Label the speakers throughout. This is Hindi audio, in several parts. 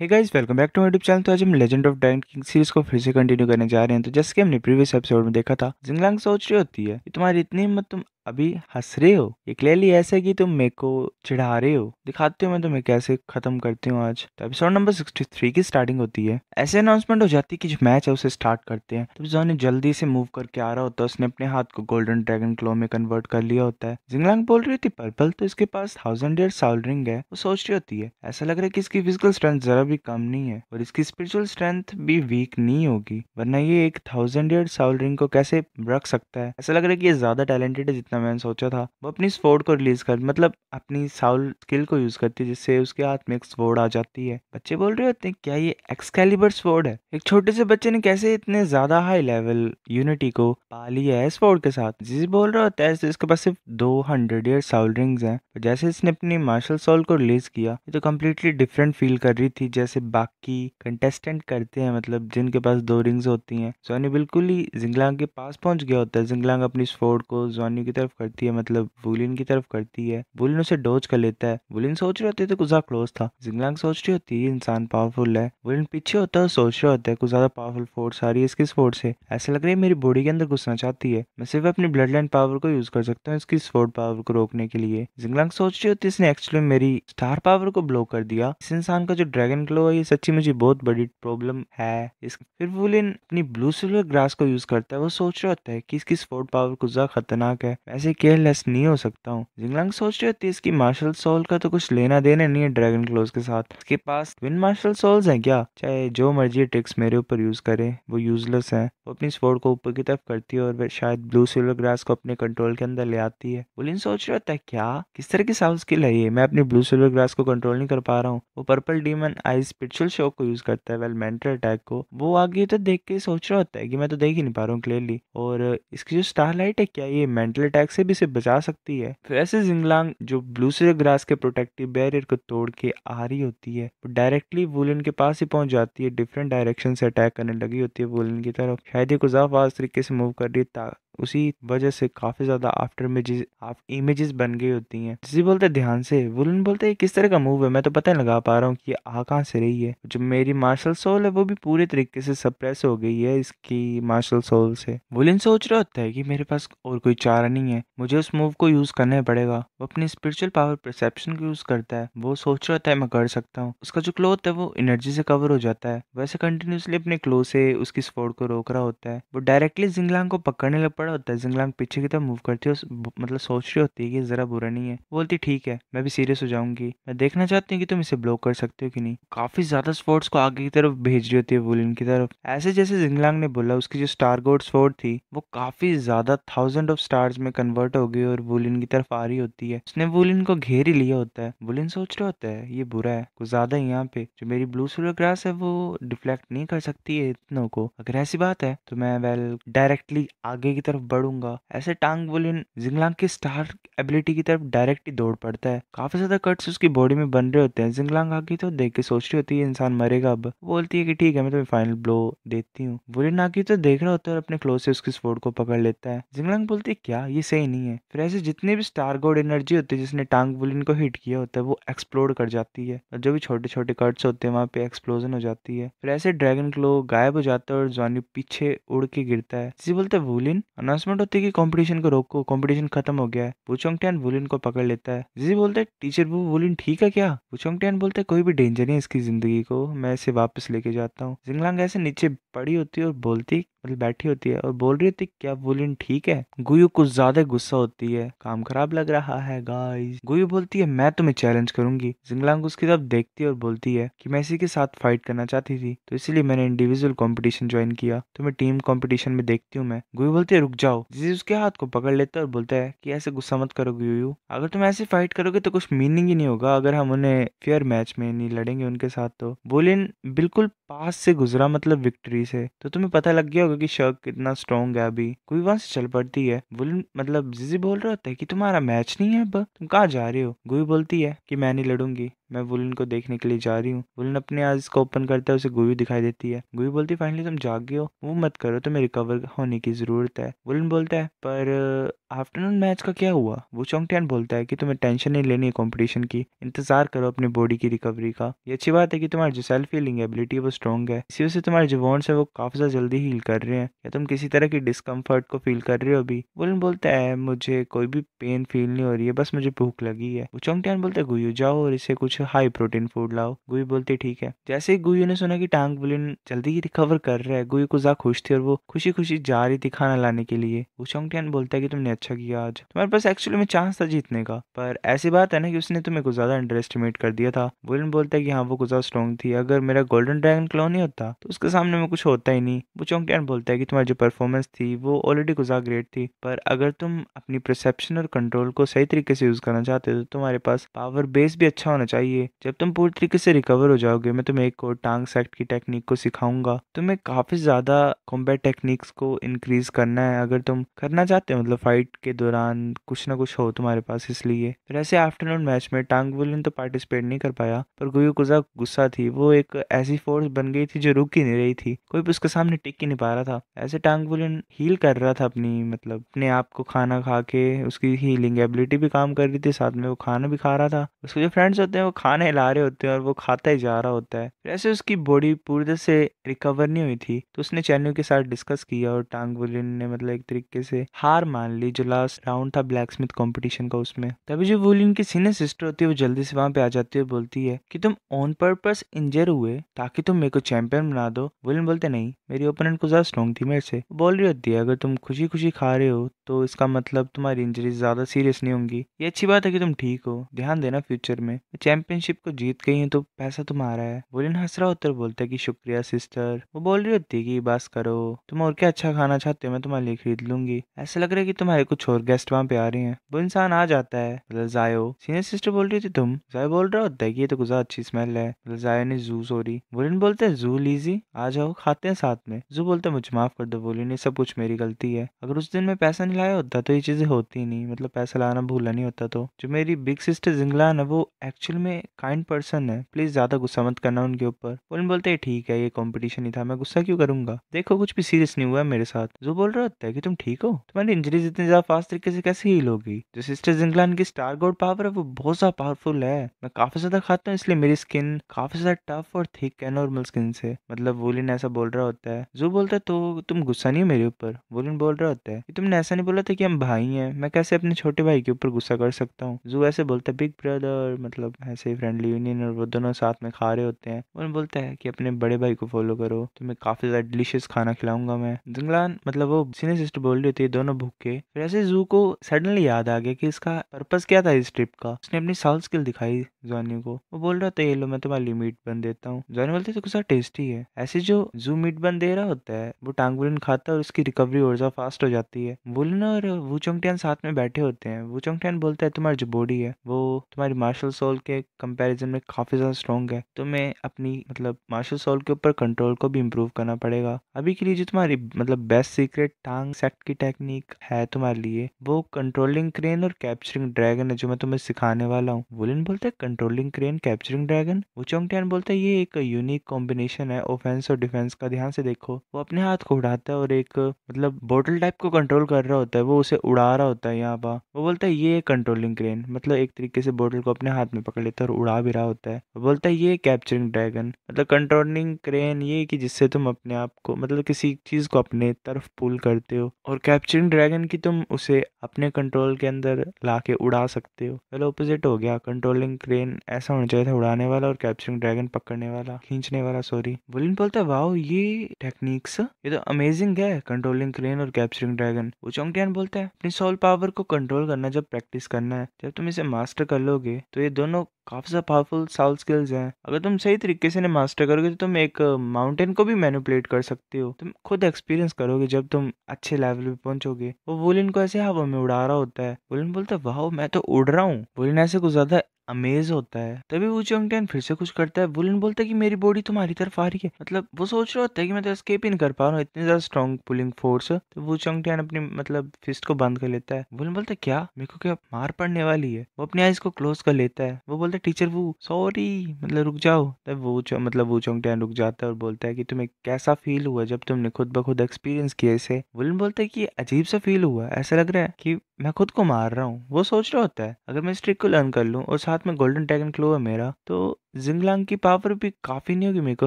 Speaker 1: hey guys welcome back to my YouTube channel तो आज हम legend of dine king series को फिर से कंटिन्यू करने जा रहे हैं तो जैसे कि हमने प्रीवियस एपिसोड में देखा था जिंगलांग सोच रही होती है कि तुम्हारी इतनी हिम्मत मतलब तुम अभी हंस रहे हो ये क्लियरली ऐसा है कि तुम मेरे को चिढ़ा रहे हो दिखाती हूँ मैं तुम्हें कैसे खत्म करती हूँ आज तो एपिसोड नंबर थ्री की स्टार्टिंग होती है ऐसे अनाउंसमेंट हो जाती है कि जो मैच है उसे स्टार्ट करते हैं तो जॉन जल्दी से मूव करके आ रहा होता है उसने अपने हाथ को गोल्डन ड्रैगन क्लो में कन्वर्ट कर लिया होता है जिंगलांग बोल रही थी पर्पल तो इसके पास थाउजेंड ईयर साउल रिंग है वो सोच रही होती है ऐसा लग रहा है की इसकी फिजिकल स्ट्रेंथ जरा भी कम नहीं है और इसकी स्पिरिचुअल स्ट्रेंथ भी वीक नहीं होगी वरना ये एक थाउजेंड ईयर साउल रिंग को कैसे रख सकता है ऐसा लग रहा है की ये ज्यादा टैलेंटेड है जितना जितना मैंने सोचा था वो अपनी स्पोर्ट को रिलीज कर मतलब अपनी साउल स्किल को यूज करती है जिससे उसके हाथ में एक स्वोर्ड आ जाती है बच्चे बोल रहे होते हैं क्या ये एक्सकैलिबर स्वोर्ड है एक छोटे से बच्चे ने कैसे इतने ज्यादा हाई लेवल यूनिटी को पा लिया है स्वोर्ड के साथ जिसे बोल रहा होता है इसके पास सिर्फ दो हंड्रेड ईयर साउल रिंग्स है जैसे इसने अपनी मार्शल सोल को रिलीज किया ये तो कम्प्लीटली डिफरेंट फील कर रही थी जैसे बाकी कंटेस्टेंट करते हैं मतलब जिनके पास दो रिंग्स होती हैं सोनी बिल्कुल ही जिंगलांग के पास पहुंच गया होता है जिंगलांग अपनी स्फोर्ड को जोनी की तरफ तरफ करती है मतलब बुलिन की तरफ करती है बुलिन उसे डोज कर लेता है बुलिन सोच रहे होते है तो कुछ ज्यादा क्लोज था जिंगलांग सोच रही होती है इंसान पावरफुल है बुलिन पीछे होता है सोच रहा होता है कुछ ज्यादा पावरफुल फोर्स आ रही है इसकी स्पोर्ट से ऐसा लग रहा है मेरी बॉडी के अंदर घुसना चाहती है मैं सिर्फ अपनी ब्लड लाइन पावर को यूज कर सकता हूँ इसकी स्पोर्ट पावर को रोकने के लिए जिंगलांग सोच रही होती है इसने एक्चुअली मेरी स्टार पावर को ब्लॉक कर दिया इस इंसान का जो ड्रैगन ग्लो है ये सच्ची मुझे बहुत बड़ी प्रॉब्लम है इस फिर बुलिन अपनी ब्लू सिल्वर ग्रास को यूज करता है वो सोच रहा होता है कि इसकी स्पोर्ट पावर कुछ ज्यादा खतरनाक है ऐसे केयरलेस नहीं हो सकता हूँ जिंगलांग सोच रही होती है इसकी मार्शल सोल का तो कुछ लेना देना नहीं है ड्रैगन क्लोज के साथ इसके पास विन मार्शल सोल्स हैं क्या चाहे जो मर्जी ट्रिक्स मेरे ऊपर यूज करे वो यूजलेस है वो अपनी स्पोर्ट को ऊपर की तरफ करती है और शायद ब्लू सिल्वर ग्रास को अपने कंट्रोल के अंदर ले आती है बुलिन सोच रहा होता है क्या किस तरह की साउंड स्किल है ये मैं अपनी ब्लू सिल्वर ग्रास को कंट्रोल नहीं कर पा रहा हूँ वो पर्पल डीमन आई स्पिरिचुअल शोक को यूज करता है वेल मेंटल अटैक को वो आगे तो देख के सोच रहा होता है कि मैं तो देख ही नहीं पा रहा हूँ क्लियरली और इसकी जो स्टार लाइट है क्या ये मेंटल अटैक से भी इसे बचा सकती है वैसे जिंगलांग जो ब्लूसर ग्रास के प्रोटेक्टिव बैरियर को तोड़ के आ रही होती है डायरेक्टली वुलन के पास ही पहुंच जाती है डिफरेंट डायरेक्शन से अटैक करने लगी होती है वुलन की तरफ शायद ये कुजाफाज तरीके से मूव कर रही है उसी वजह से काफ़ी ज़्यादा आफ्टर इमेजेस आप इमेजेस बन गई होती हैं जिसे बोलते ध्यान से वुलन बोलते किस तरह का मूव है मैं तो पता नहीं लगा पा रहा हूँ कि आ कहाँ से रही है जो मेरी मार्शल सोल है वो भी पूरे तरीके से सप्रेस हो गई है इसकी मार्शल सोल से वुलन सोच रहा होता है कि मेरे पास और कोई चारा नहीं है मुझे उस मूव को यूज़ करना पड़ेगा वो अपनी स्पिरिचुअल पावर परसेप्शन को यूज़ करता है वो सोच रहा होता है मैं कर सकता हूँ उसका जो क्लोथ है वो एनर्जी से कवर हो जाता है वैसे कंटिन्यूसली अपने क्लोथ से उसकी स्पोर्ट को रोक रहा होता है वो डायरेक्टली जिंगलांग को पकड़ने लग पड़ पड़ा होता है जिंगलांग पीछे की तरफ मूव करती है मतलब सोच रही होती है कि जरा बुरा नहीं है बोलती ठीक है मैं भी सीरियस हो जाऊंगी मैं देखना चाहती हूँ कि तुम इसे ब्लॉक कर सकते हो कि नहीं काफी ज्यादा स्पोर्ट्स को आगे की तरफ भेज रही होती है वुलिन की तरफ ऐसे जैसे जिंगलांग ने बोला उसकी जो स्टार गोड स्पोर्ट थी वो काफी ज्यादा थाउजेंड ऑफ स्टार्स में कन्वर्ट हो गई और वुलिन की तरफ आ रही होती है उसने वुलिन को घेर ही लिया होता है वुलिन सोच रहा होता है ये बुरा है कुछ ज्यादा यहाँ पे जो मेरी ब्लू सोलर ग्रास है वो डिफ्लेक्ट नहीं कर सकती है इतनों को अगर ऐसी बात है तो मैं वेल डायरेक्टली आगे की तरफ तरफ बढ़ूंगा ऐसे टांग बुलिन जिंगलांग के स्टार एबिलिटी की तरफ डायरेक्ट ही दौड़ पड़ता है काफी ज्यादा कट्स उसकी बॉडी में बन रहे होते हैं जिंगलांग आगे तो देख के सोच रही होती है इंसान मरेगा अब बोलती है कि ठीक है मैं तुम्हें तो फाइनल ब्लो देती हूँ बुलिन आगे तो देख रहा होता है और अपने क्लोज से उसकी स्पोर्ट को पकड़ लेता है जिंगलांग बोलती है क्या ये सही नहीं है फिर ऐसे जितने भी स्टार गोड एनर्जी होती है जिसने टांग बुलिन को हिट किया होता है वो एक्सप्लोर कर जाती है और जो भी छोटे छोटे कट्स होते हैं वहाँ पे एक्सप्लोजन हो जाती है फिर ऐसे ड्रैगन क्लो गायब हो जाता है और जॉनी पीछे उड़ के गिरता है जिसे बोलते हैं वुलिन अनाउंसमेंट होती है कि कंपटीशन को रोको कंपटीशन खत्म हो गया है टैन वुलिन को पकड़ लेता है जिसे बोलते है टीचर वो वुलिन ठीक है क्या टैन बोलते है कोई भी डेंजर नहीं इसकी जिंदगी को मैं इसे वापस लेके जाता हूँ जिंगलांग ऐसे नीचे पड़ी होती है और बोलती मतलब बैठी होती है और बोल रही थी क्या वुलिन ठीक है गुयू कुछ ज्यादा गुस्सा होती है काम खराब लग रहा है गाइस गुयू बोलती है मैं तुम्हें चैलेंज करूंगी जिंगलांग उसकी तरफ देखती है और बोलती है कि मैं इसी के साथ फाइट करना चाहती थी तो इसलिए मैंने इंडिविजुअल कॉम्पिटिशन ज्वाइन किया तो मैं टीम कॉम्पिटिशन में देखती हूँ मैं गुयू बोलती है रुक जाओ जिसे उसके हाथ को पकड़ लेता है और बोलता है की ऐसे गुस्सा मत करो गुयू अगर तुम ऐसे फाइट करोगे तो कुछ मीनिंग ही नहीं होगा अगर हम उन्हें फेयर मैच में नहीं लड़ेंगे उनके साथ तो बोलिन बिल्कुल पास से गुजरा मतलब विक्ट्री से तो तुम्हें पता लग गया होगा देखो कि शक कितना स्ट्रॉन्ग है अभी कोई वहां से चल पड़ती है बुल मतलब जिजी बोल रहा होता है कि तुम्हारा मैच नहीं है अब तुम कहाँ जा रहे हो गुई बोलती है कि मैं नहीं लड़ूंगी मैं वुलन को देखने के लिए जा रही हूँ वुलन अपने आज को ओपन करता है उसे गुयू दिखाई देती है गुयू बोलती है फाइनली तुम जाग गए हो वो मत करो तुम्हें रिकवर होने की जरूरत है वुलन बोलता है पर आफ्टरनून uh, मैच का क्या हुआ वो चौंगटियान बोलता है कि तुम्हें टेंशन नहीं लेनी है कॉम्पिटिशन की इंतजार करो अपनी बॉडी की रिकवरी का ये अच्छी बात है कि तुम्हारी जो सेल्फ हीलिंग एबिलिटी है वो स्ट्रॉन्ग है इसी वजह से तुम्हारे जो वॉन्ट्स है वो काफी ज्यादा जल्दी हील कर रहे हैं या तुम किसी तरह की डिस्कम्फर्ट को फील कर रहे हो अभी वुलन बोलता है मुझे कोई भी पेन फील नहीं हो रही है बस मुझे भूख लगी है वो चौंगटियान बोलता है गुयू जाओ और इसे कुछ कुछ हाई प्रोटीन फूड लाओ गुई बोलती ठीक है जैसे ही गुई ने सुना की टांग बुलिन जल्दी ही रिकवर कर रहा है गुई को जा खुश थी और वो खुशी खुशी जा रही थी खाना लाने के लिए चौंग बोलता है की तुमने अच्छा किया आज तुम्हारे पास एक्चुअली में चांस था जीतने का पर ऐसी बात है ना कि उसने तुम्हें कुछ ज्यादा अंडर एस्टिमेट कर दिया था बुलिन बोलता है कि हाँ वो कुछ ज्यादा स्ट्रॉन्ग थी अगर मेरा गोल्डन ड्रैगन क्लो नहीं होता तो उसके सामने में कुछ होता ही नहीं वो चौंग बोलता है कि तुम्हारी जो परफॉर्मेंस थी वो ऑलरेडी गुजा ग्रेट थी पर अगर तुम अपनी परसेप्शन और कंट्रोल को सही तरीके से यूज करना चाहते हो तो तुम्हारे पास पावर बेस भी अच्छा होना चाहिए चाहिए जब तुम पूरी तरीके से रिकवर हो जाओगे मैं तुम्हें एक और टांग सेक्ट की टेक्निक को सिखाऊंगा तुम्हें काफ़ी ज़्यादा कॉम्बैट टेक्निक्स को इंक्रीज करना है अगर तुम करना चाहते हो मतलब फाइट के दौरान कुछ ना कुछ हो तुम्हारे पास इसलिए फिर ऐसे आफ्टरनून मैच में टांग बुलिन तो पार्टिसिपेट नहीं कर पाया पर कुजा गुस्सा थी वो एक ऐसी फोर्स बन गई थी जो रुक ही नहीं रही थी कोई भी उसके सामने टिक ही नहीं पा रहा था ऐसे टांग बुलिन हील कर रहा था अपनी मतलब अपने आप को खाना खा के उसकी हीलिंग एबिलिटी भी काम कर रही थी साथ में वो खाना भी खा रहा था उसके जो फ्रेंड्स होते हैं वो खाने ला रहे होते हैं और वो खाता ही जा रहा होता है वैसे उसकी बॉडी पूरी तरह से रिकवर नहीं हुई थी तो उसने चैनल के साथ डिस्कस किया और टांगबुलिन ने मतलब एक तरीके से हार मान ली जो लास्ट राउंड था ब्लैक स्मिथ कॉम्पिटिशन का उसमें तभी जो वुलिन की सीनियर सिस्टर होती है वो जल्दी से वहाँ पे आ जाती है बोलती है कि तुम ऑन पर्पज इंजर हुए ताकि तुम मेरे को चैंपियन बना दो वुलिन बोलते नहीं मेरी ओपोनेंट को ज़्यादा स्ट्रॉन्ग थी मेरे से बोल रही होती है अगर तुम खुशी खुशी खा रहे हो तो इसका मतलब तुम्हारी इंजरी ज़्यादा सीरियस नहीं होंगी ये अच्छी बात है कि तुम ठीक हो ध्यान देना फ्यूचर में चैंपियनशिप को जीत गई है तो पैसा तुम्हारा है बोलिन हंस रहा होता बोलता है की शुक्रिया सिस्टर वो बोल रही होती है की बस करो तुम और क्या अच्छा खाना चाहते हो मैं तुम्हारे लिए खरीद लूंगी ऐसा लग रहा है की तुम्हारे कुछ और गेस्ट वहाँ पे आ रहे हैं वो इंसान आ जाता है जायो सीनियर सिस्टर बोल रही थी तुम जायो बोल रहा होता है की ये तो गुजरा अच्छी स्मेल है जायो मतलब ने जू सॉरी बोलिन बोलते हैं जू लीजी आ जाओ खाते हैं साथ में जू बोलते मुझे माफ कर दो बोलिन ये सब कुछ मेरी गलती है अगर उस दिन मैं पैसा नहीं लाया होता तो ये चीज़ें होती नहीं मतलब पैसा लाना भूला नहीं होता तो जो मेरी बिग सिस्टर जिंगलान है वो एक्चुअल में काइंड पर्सन है प्लीज़ ज़्यादा गुस्सा मत करना उनके ऊपर वो बोलते ठीक है ये कॉम्पिटिशन ही था मैं गुस्सा क्यों करूंगा देखो कुछ भी सीरियस नहीं हुआ है मेरे साथ जो बोल रहा होता है कि तुम ठीक हो तुम्हारी इंजरीज इतनी ज़्यादा फास्ट तरीके से कैसे हील होगी जो सिस्टर जिंगला की स्टार गोड पावर है वो बहुत ज़्यादा पावरफुल है मैं काफ़ी ज़्यादा खाता हूँ इसलिए मेरी स्किन काफ़ी ज़्यादा टफ और थिक है नॉर्मल स्किन से मतलब वोलिन ऐसा बोल रहा होता है जो बोलता है तो तुम गुस्सा नहीं हो मेरे ऊपर वोलिन बोल रहा होता है कि तुमने ऐसा नहीं बोला था कि हम भाई हैं मैं कैसे अपने छोटे भाई के ऊपर गुस्सा कर सकता हूँ जू ऐसे बोलता है बिग ब्रदर मतलब ऐसे फ्रेंडली यूनियन और वो दोनों साथ में खा रहे होते हैं उन्हें बोलता है कि अपने बड़े भाई को फॉलो करो तुम्हें काफी ज्यादा डिलीशियस खाना खिलाऊंगा मैं जंगलान मतलब वो सीनियर सिस्टर बोल रही होती दोनों भूखे फिर ऐसे जू को सडनली याद आ गया कि इसका पर्पज क्या था इस ट्रिप का उसने अपनी साउथ स्किल दिखाई जॉनी को वो बोल रहा था ये लो मैं तुम्हारी लिए मीट बन देता हूँ जॉनी बोलते तो कुछ टेस्टी है ऐसे जो जू मीट बन दे रहा होता है वो टांग खाता है और उसकी रिकवरी और ज्यादा फास्ट हो जाती है बुलन सामना और वूचोंगटियान साथ में बैठे होते हैं वूचोंगटियान बोलता है तुम्हारी जो बॉडी है वो तुम्हारी मार्शल सोल के कंपैरिजन में काफ़ी ज़्यादा स्ट्रॉन्ग है तुम्हें अपनी मतलब मार्शल सोल के ऊपर कंट्रोल को भी इम्प्रूव करना पड़ेगा अभी के लिए जो तुम्हारी मतलब बेस्ट सीक्रेट टांग सेक्ट की टेक्निक है तुम्हारे लिए वो कंट्रोलिंग क्रेन और कैप्चरिंग ड्रैगन है जो मैं तुम्हें सिखाने वाला हूँ वुलिन बोलता है कंट्रोलिंग क्रेन कैप्चरिंग ड्रैगन वूचोंगटियान बोलता है ये एक यूनिक कॉम्बिनेशन है ऑफेंस और डिफेंस का ध्यान से देखो वो अपने हाथ को उड़ाता है और एक मतलब बोटल टाइप को कंट्रोल कर रहा हो होता है वो उसे उड़ा रहा होता है यहाँ पर वो बोलता है ये कंट्रोलिंग क्रेन मतलब एक तरीके से बोटल को अपने हाथ में पकड़ लेता है और उड़ा भी रहा होता है वो बोलता है ये कैप्चरिंग ड्रैगन मतलब कंट्रोलिंग क्रेन ये कि जिससे तुम अपने आप को मतलब किसी चीज़ को अपने तरफ पुल करते हो और कैप्चरिंग ड्रैगन की तुम उसे अपने कंट्रोल के अंदर ला के उड़ा सकते हो पहले ऑपोजिट हो गया कंट्रोलिंग क्रेन ऐसा होना चाहिए था उड़ाने वाला और कैप्चरिंग ड्रैगन पकड़ने वाला खींचने वाला सॉरी बुलिन बोलता है वाह ये टेक्निक्स ये तो अमेजिंग है कंट्रोलिंग क्रेन और कैप्चरिंग ड्रैगन वो चौंग अगेन बोलता है अपनी सोल पावर को कंट्रोल करना जब प्रैक्टिस करना है जब तुम इसे मास्टर कर लोगे तो ये दोनों काफी सा पावरफुल साउल स्किल्स हैं अगर तुम सही तरीके से इन्हें मास्टर करोगे तो तुम एक माउंटेन को भी मैनिपुलेट कर सकते हो तुम खुद एक्सपीरियंस करोगे जब तुम अच्छे लेवल पे पहुंचोगे वो वुलिन को ऐसे हवा में उड़ा रहा होता है वुलिन बोलता है वाह मैं तो उड़ रहा हूँ वुलिन ऐसे कुछ ज्यादा अमेज होता है तभी वो चंगटेन फिर से कुछ करता है बुलिन बोलता है कि मेरी बॉडी तुम्हारी तरफ आ रही है मतलब वो सोच रहा होता है कि मैं तो एस्केप ही नहीं कर पा रहा हूँ इतनी ज्यादा स्ट्रॉन्ग पुलिंग फोर्स तो वो चंगटेन अपनी मतलब फिस्ट को बंद कर लेता है बुलिन बोलता है क्या मेरे को क्या मार पड़ने वाली है वो अपनी आईज को क्लोज कर लेता है वो बोलता है टीचर वो सॉरी मतलब रुक जाओ तब वो मतलब वो चंगटेन रुक जाता है और बोलता है कि तुम्हें कैसा फील हुआ जब तुमने खुद ब खुद एक्सपीरियंस किया इसे बुलिन बोलता है कि अजीब सा फील हुआ ऐसा लग रहा है कि मैं खुद को मार रहा हूँ वो सोच रहा होता है अगर मैं इस ट्रिक को लर्न कर लूँ और साथ में गोल्डन टैगन क्लो है मेरा तो जिंगलांग की पावर भी काफी नहीं होगी मेरे को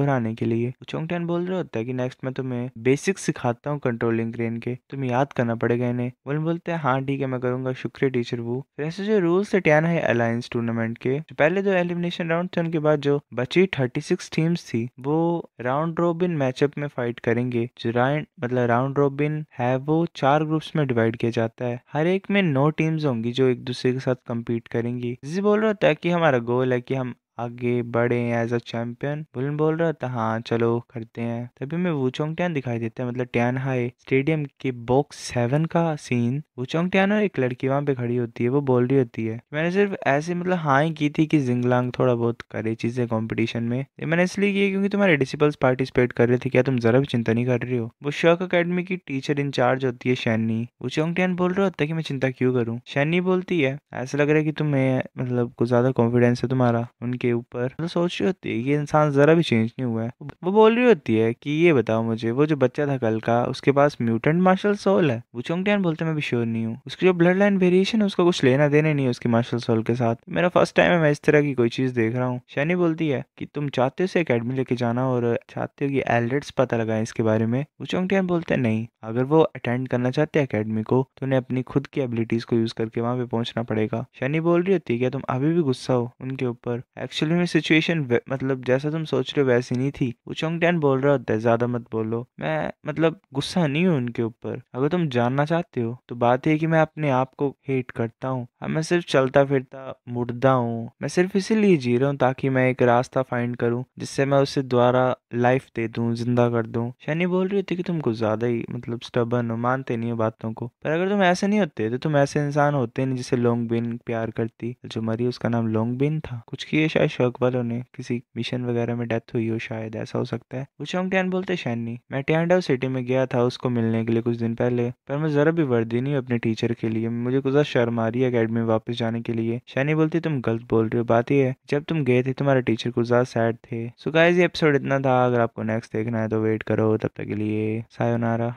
Speaker 1: हराने के लिए टैन बोल रहा होता है कि नेक्स्ट मैं तुम्हें बेसिक सिखाता हूँ कंट्रोलिंग क्रेन के तुम्हें याद करना पड़ेगा इन्हें वोलन बोलते हैं हाँ ठीक है मैं करूंगा शुक्रिया टीचर वो फिर ऐसे जो रूल्स थे टैन है अलायंस टूर्नामेंट के जो तो पहले जो एलिमिनेशन राउंड थे उनके बाद जो बची थर्टी सिक्स टीम्स थी वो राउंड रोबिन मैचअप में फाइट करेंगे जो राउंड मतलब राउंड रोबिन है वो चार ग्रुप्स में डिवाइड किया जाता है हर एक लीग में नौ टीम्स होंगी जो एक दूसरे के साथ कम्पीट करेंगी जी बोल रहा था कि हमारा गोल है कि हम आगे बढ़े एज अ चैंपियन बुलन बोल रहा था हाँ चलो करते हैं तभी मैं वूचोंग टैन दिखाई देता है मतलब टैन हाई स्टेडियम के बॉक्स सेवन का सीन वूचोंग टैन और एक लड़की वहाँ पे खड़ी होती है वो बोल रही होती है मैंने सिर्फ ऐसे मतलब हाँ ही की थी कि जिंगलांग थोड़ा बहुत करे चीजें कॉम्पिटिशन में मैंने इसलिए किया क्योंकि तुम्हारे डिसिपल्स पार्टिसिपेट कर रहे थे क्या तुम जरा भी चिंता नहीं कर रही हो वो शर्क अकेडमी की टीचर इंचार्ज होती है शैनी वूचोंग टैन बोल रहा होता है कि मैं चिंता क्यों करूँ शैनी बोलती है ऐसा लग रहा है कि तुम्हें मतलब कुछ ज्यादा कॉन्फिडेंस है तुम्हारा उनके के ऊपर तो सोच रही होती है ये इंसान ज़रा भी चेंज नहीं हुआ है वो बोल रही होती है कि ये बताओ मुझे वो जो बच्चा था कल का उसके पास म्यूटेंट मार्शल सोल है वो चोंगटियान बोलते मैं भी श्योर नहीं हूँ उसकी जो ब्लड लाइन वेरिएशन है उसका कुछ लेना देना नहीं है उसके मार्शल सोल के साथ मेरा फर्स्ट टाइम है मैं इस तरह की कोई चीज़ देख रहा हूँ शैनी बोलती है की तुम चाहते हो इसे अकेडमी लेके जाना और चाहते हो कि एल्डर्ट्स पता लगाए इसके बारे में वो चोंगटियान बोलते हैं नहीं अगर वो अटेंड करना चाहते हैं अकेडमी को तो उन्हें अपनी खुद की एबिलिटीज को यूज करके वहाँ पे पहुंचना पड़ेगा शनि बोल रही होती है क्या तुम अभी भी गुस्सा हो उनके ऊपर एक्चुअली में सिचुएशन मतलब जैसा तुम सोच रहे हो वैसी नहीं थी वो टैन बोल रहा होता है ज्यादा मत बोलो मैं मतलब गुस्सा नहीं हूँ उनके ऊपर अगर तुम जानना चाहते हो तो बात यह कि मैं अपने आप को हेट करता हूँ मैं सिर्फ चलता फिरता मुड़ता हूँ मैं सिर्फ इसीलिए जी रहा हूँ ताकि मैं एक रास्ता फाइंड करूँ जिससे मैं उसे द्वारा लाइफ दे दूँ जिंदा कर दूँ शनि बोल रही होती कि तुम कुछ ज्यादा ही मतलब स्टबन हो मानते नहीं हो बातों को पर अगर तुम ऐसे नहीं होते तो तुम ऐसे इंसान होते नहीं जिसे लोंग बिन प्यार करती जो मरी उसका नाम लोंग बिन था कुछ की शायद शौक वालों ने किसी मिशन वगैरह में डेथ हुई हो शायद ऐसा हो सकता है वो टैन बोलते शैनी मैं टियांडाव सिटी में गया था उसको मिलने के लिए कुछ दिन पहले पर मैं जरा भी वर्दी नहीं अपने टीचर के लिए मुझे कुछ शर्म आ रही है अकेडमी वापस जाने के लिए शैनी बोलती तुम गलत बोल रहे हो बात यह है जब तुम गए थे तुम्हारे टीचर कुछ ज्यादा सैड थे सो गाइस ये एपिसोड इतना था अगर आपको नेक्स्ट देखना है तो वेट करो तब तक के लिए सायोनारा